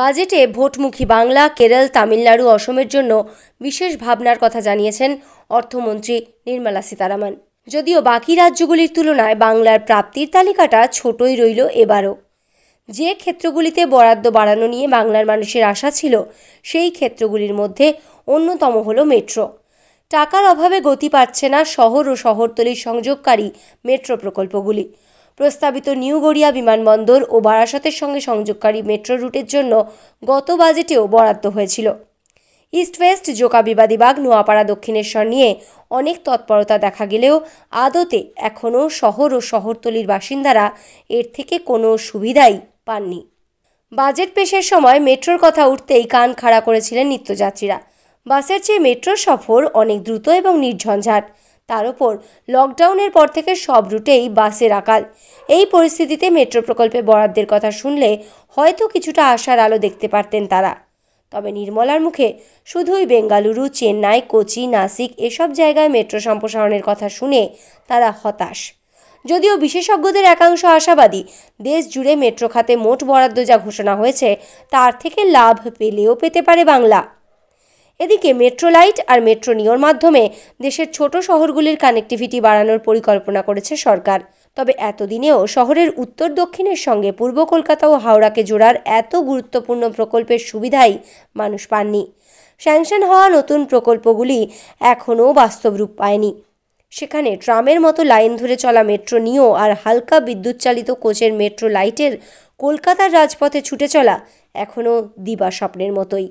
বাজেটে ভোটমুখী বাংলা কেরল তামিলনাড়ু অসমের জন্য বিশেষ ভাবনার কথা জানিয়েছেন অর্থমন্ত্রী নির্মলা সীতারামন যদিও বাকি রাজ্যগুলির তুলনায় বাংলার প্রাপ্তির তালিকাটা ছোটই রইল এবারও যে ক্ষেত্রগুলিতে বরাদ্দ বাড়ানো নিয়ে বাংলার মানুষের আশা ছিল সেই ক্ষেত্রগুলির মধ্যে অন্যতম হল মেট্রো টাকার অভাবে গতি পাচ্ছে না শহর ও শহরতলির সংযোগকারী মেট্রো প্রকল্পগুলি প্রস্তাবিত নিউ গড়িয়া বিমানবন্দর ও বারাসতের সঙ্গে সংযোগকারী মেট্রো রুটের জন্য গত বাজেটেও বরাদ্দ হয়েছিল ইস্ট ওয়েস্ট জোকা বিবাদীবাগ নোয়াপাড়া দক্ষিণেশ্বর নিয়ে অনেক তৎপরতা দেখা গেলেও আদতে এখনও শহর ও শহরতলির বাসিন্দারা এর থেকে কোনো সুবিধাই পাননি বাজেট পেশের সময় মেট্রোর কথা উঠতেই কান খাড়া করেছিলেন নিত্যযাত্রীরা বাসের চেয়ে মেট্রোর সফর অনেক দ্রুত এবং নির্ঝঞ্ঝাট তার ওপর লকডাউনের পর থেকে সব রুটেই বাসের আকাল এই পরিস্থিতিতে মেট্রো প্রকল্পে বরাদ্দের কথা শুনলে হয়তো কিছুটা আশার আলো দেখতে পারতেন তারা তবে নির্মলার মুখে শুধুই বেঙ্গালুরু চেন্নাই কোচি নাসিক এসব জায়গায় মেট্রো সম্প্রসারণের কথা শুনে তারা হতাশ যদিও বিশেষজ্ঞদের একাংশ আশাবাদী দেশ জুড়ে মেট্রো খাতে মোট বরাদ্দ যা ঘোষণা হয়েছে তার থেকে লাভ পেলেও পেতে পারে বাংলা এদিকে মেট্রোলাইট আর মেট্রো নিয়োর মাধ্যমে দেশের ছোট শহরগুলির কানেক্টিভিটি বাড়ানোর পরিকল্পনা করেছে সরকার তবে এতদিনেও শহরের উত্তর দক্ষিণের সঙ্গে পূর্ব কলকাতা ও হাওড়াকে জোড়ার এত গুরুত্বপূর্ণ প্রকল্পের সুবিধাই মানুষ পাননি স্যাংশন হওয়া নতুন প্রকল্পগুলি এখনও বাস্তব রূপ পায়নি সেখানে ট্রামের মতো লাইন ধরে চলা মেট্রো নিও আর হালকা বিদ্যুৎ চালিত কোচের মেট্রো লাইটের কলকাতার রাজপথে ছুটে চলা এখনও দিবা স্বপ্নের মতোই